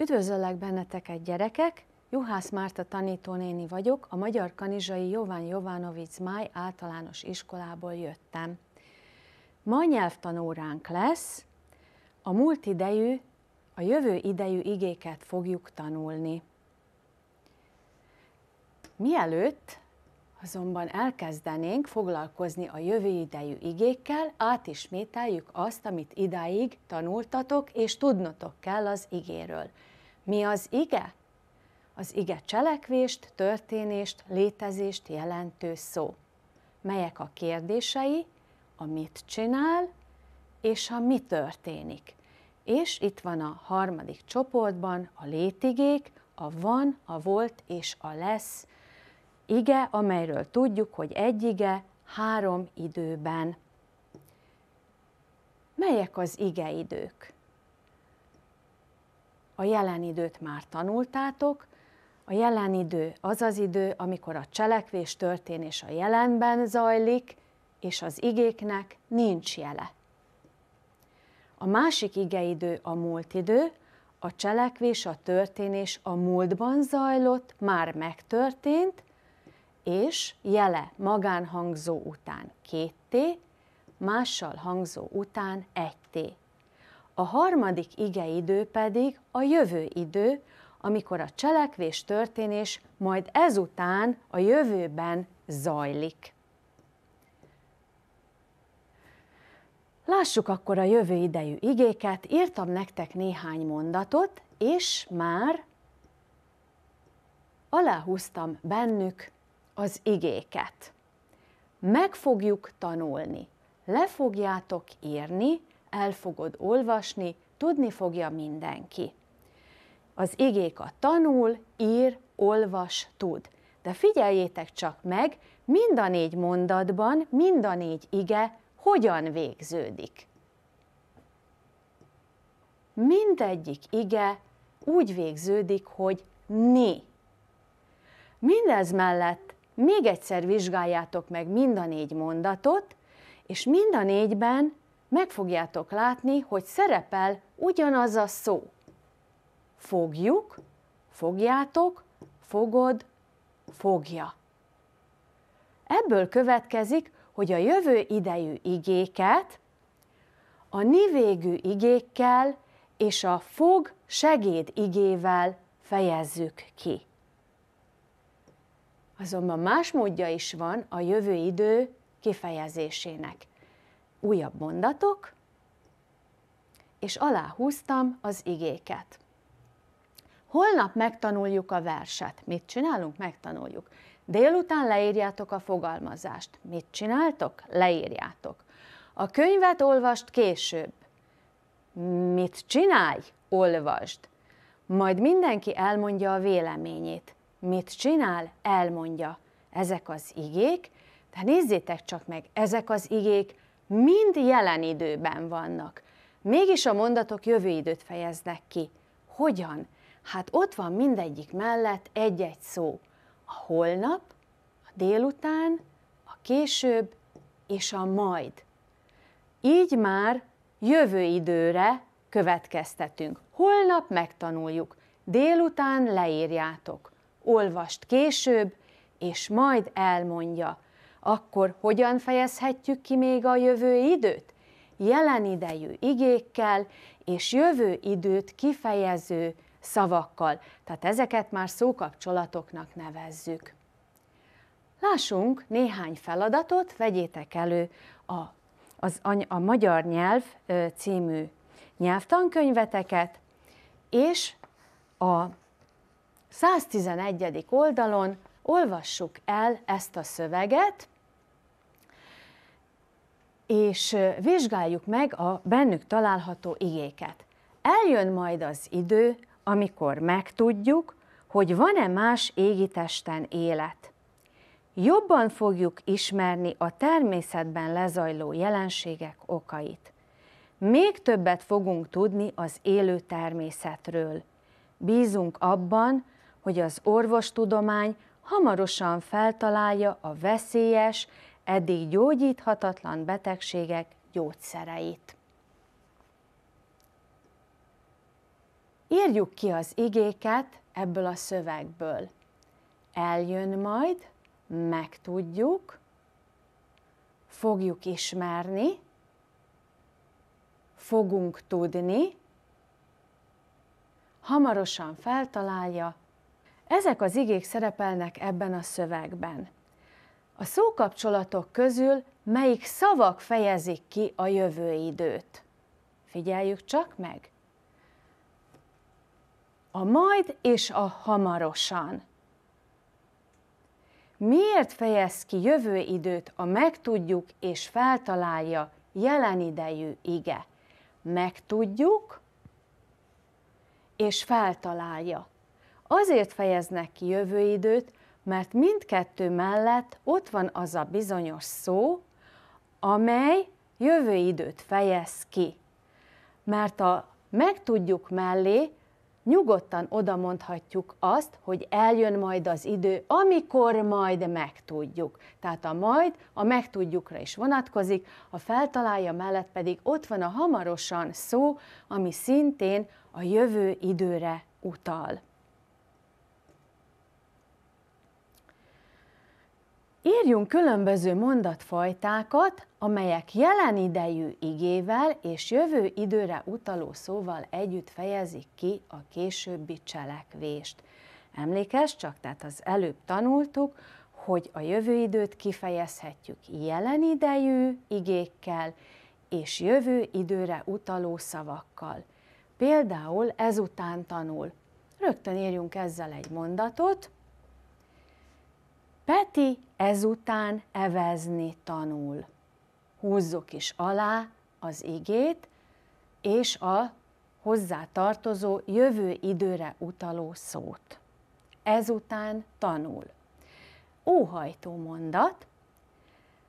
Üdvözöllek benneteket, gyerekek! Juhász Márta tanítónéni vagyok, a Magyar Kanizsai Jován Jovánovic Máj általános iskolából jöttem. Ma nyelvtanóránk lesz, a múlt idejű, a jövő idejű igéket fogjuk tanulni. Mielőtt Azonban elkezdenénk foglalkozni a jövő idejű igékkel, átismételjük azt, amit idáig tanultatok, és tudnotok kell az igéről. Mi az ige? Az ige cselekvést, történést, létezést jelentő szó. Melyek a kérdései, a mit csinál, és a mi történik. És itt van a harmadik csoportban a létigék, a van, a volt és a lesz ige, amelyről tudjuk, hogy egy ige három időben. Melyek az idők? A jelen időt már tanultátok, a jelen idő az az idő, amikor a cselekvés történés a jelenben zajlik, és az igéknek nincs jele. A másik igeidő a múlt idő, a cselekvés, a történés a múltban zajlott, már megtörtént, és jele magánhangzó után két t, mással hangzó után egy t. A harmadik igeidő pedig a jövő idő, amikor a cselekvés történés majd ezután a jövőben zajlik. Lássuk akkor a jövő idejű igéket, írtam nektek néhány mondatot, és már aláhúztam bennük az igéket. Meg fogjuk tanulni, le fogjátok írni, el fogod olvasni, tudni fogja mindenki. Az igék a tanul, ír, olvas, tud. De figyeljétek csak meg, mind a négy mondatban, mind a négy ige hogyan végződik. Mindegyik ige úgy végződik, hogy ni. Mindez mellett még egyszer vizsgáljátok meg mind a négy mondatot, és mind a négyben meg fogjátok látni, hogy szerepel ugyanaz a szó. Fogjuk, fogjátok, fogod, fogja. Ebből következik, hogy a jövő idejű igéket a nivégű igékkel és a fog segéd igével fejezzük ki. Azonban más módja is van a jövő idő kifejezésének. Újabb mondatok, és aláhúztam az igéket. Holnap megtanuljuk a verset. Mit csinálunk? Megtanuljuk. Délután leírjátok a fogalmazást. Mit csináltok? Leírjátok. A könyvet olvast később. Mit csinálj? Olvasd. Majd mindenki elmondja a véleményét mit csinál, elmondja. Ezek az igék, de nézzétek csak meg, ezek az igék mind jelen időben vannak. Mégis a mondatok jövő időt fejeznek ki. Hogyan? Hát ott van mindegyik mellett egy-egy szó. A holnap, a délután, a később és a majd. Így már jövő időre következtetünk. Holnap megtanuljuk, délután leírjátok olvast később, és majd elmondja. Akkor hogyan fejezhetjük ki még a jövő időt? Jelen idejű igékkel és jövő időt kifejező szavakkal. Tehát ezeket már szókapcsolatoknak nevezzük. Lássunk néhány feladatot, vegyétek elő a, az, a Magyar Nyelv című nyelvtankönyveteket, és a 111. oldalon olvassuk el ezt a szöveget, és vizsgáljuk meg a bennük található igéket. Eljön majd az idő, amikor megtudjuk, hogy van-e más égitesten élet. Jobban fogjuk ismerni a természetben lezajló jelenségek okait. Még többet fogunk tudni az élő természetről. Bízunk abban, hogy az orvostudomány hamarosan feltalálja a veszélyes, eddig gyógyíthatatlan betegségek gyógyszereit. Írjuk ki az igéket ebből a szövegből. Eljön majd, megtudjuk, fogjuk ismerni, fogunk tudni, hamarosan feltalálja ezek az igék szerepelnek ebben a szövegben. A szókapcsolatok közül melyik szavak fejezik ki a jövő időt? Figyeljük csak meg! A majd és a hamarosan. Miért fejez ki jövő időt a megtudjuk és feltalálja jelen idejű ige? Megtudjuk és feltalálja. Azért fejeznek ki jövőidőt, mert mindkettő mellett ott van az a bizonyos szó, amely jövőidőt fejez ki. Mert a megtudjuk mellé, nyugodtan odamondhatjuk azt, hogy eljön majd az idő, amikor majd megtudjuk. Tehát a majd a megtudjukra is vonatkozik, a feltalálja mellett pedig ott van a hamarosan szó, ami szintén a jövő időre utal. Írjunk különböző mondatfajtákat, amelyek jelen idejű igével és jövő időre utaló szóval együtt fejezik ki a későbbi cselekvést. Emlékezz csak, tehát az előbb tanultuk, hogy a jövő időt kifejezhetjük jelen idejű igékkel és jövő időre utaló szavakkal. Például ezután tanul. Rögtön írjunk ezzel egy mondatot, Peti ezután evezni tanul. Húzzuk is alá az igét és a hozzá tartozó jövő időre utaló szót. Ezután tanul. Óhajtó mondat.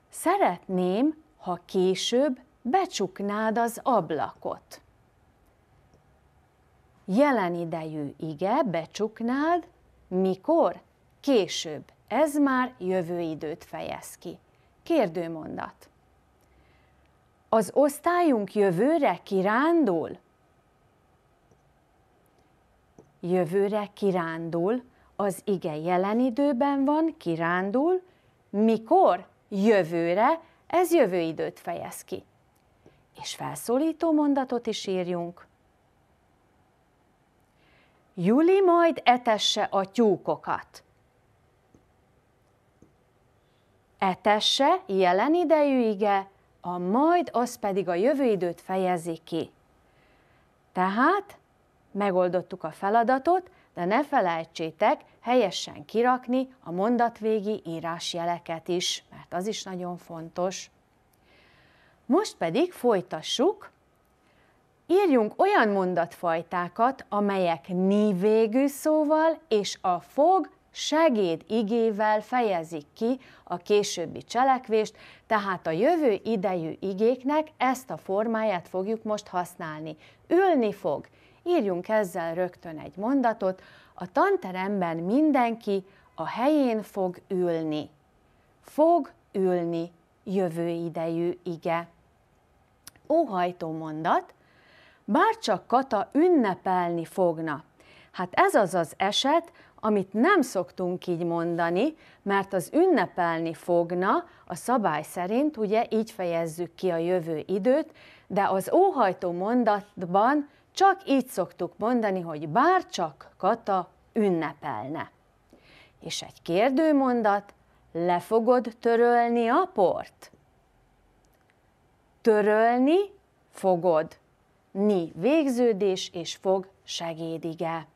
Szeretném, ha később becsuknád az ablakot. Jelen idejű ige, becsuknád, mikor? Később ez már jövő időt fejez ki. Kérdőmondat. Az osztályunk jövőre kirándul? Jövőre kirándul, az ige jelen időben van, kirándul, mikor? Jövőre, ez jövő időt fejez ki. És felszólító mondatot is írjunk. Juli majd etesse a tyúkokat. etesse jelen idejű ige, a majd az pedig a jövő időt fejezi ki. Tehát megoldottuk a feladatot, de ne felejtsétek helyesen kirakni a mondatvégi írásjeleket is, mert az is nagyon fontos. Most pedig folytassuk, írjunk olyan mondatfajtákat, amelyek nívégű szóval és a fog segéd igével fejezik ki a későbbi cselekvést, tehát a jövő idejű igéknek ezt a formáját fogjuk most használni. Ülni fog. Írjunk ezzel rögtön egy mondatot. A tanteremben mindenki a helyén fog ülni. Fog ülni jövő idejű ige. Óhajtó mondat. Bárcsak Kata ünnepelni fogna. Hát ez az az eset, amit nem szoktunk így mondani, mert az ünnepelni fogna, a szabály szerint ugye így fejezzük ki a jövő időt, de az óhajtó mondatban csak így szoktuk mondani, hogy bár csak Kata ünnepelne. És egy kérdőmondat, le fogod törölni a port? Törölni fogod. Ni végződés és fog segédige.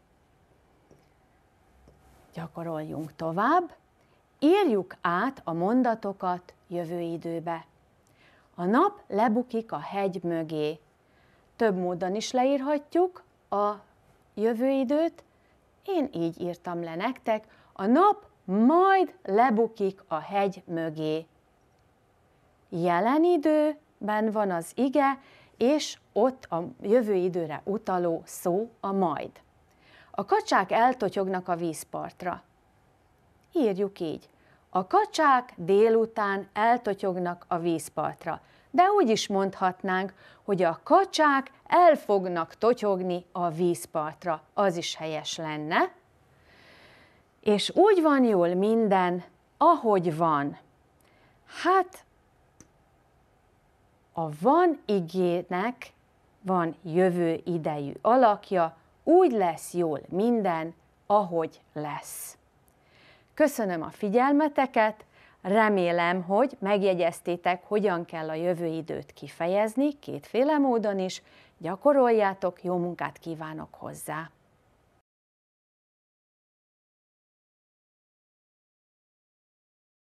Gyakoroljunk tovább, írjuk át a mondatokat jövő időbe. A nap lebukik a hegy mögé. Több módon is leírhatjuk a jövő időt. Én így írtam le nektek, a nap majd lebukik a hegy mögé. Jelen időben van az ige, és ott a jövő időre utaló szó a majd. A kacsák eltotyognak a vízpartra. Írjuk így. A kacsák délután eltotyognak a vízpartra, de úgy is mondhatnánk, hogy a kacsák el fognak totyogni a vízpartra. Az is helyes lenne. És úgy van jól minden, ahogy van. Hát a van igének van jövő idejű alakja, úgy lesz jól minden, ahogy lesz. Köszönöm a figyelmeteket, remélem, hogy megjegyeztétek, hogyan kell a jövő időt kifejezni, kétféle módon is, gyakoroljátok, jó munkát kívánok hozzá!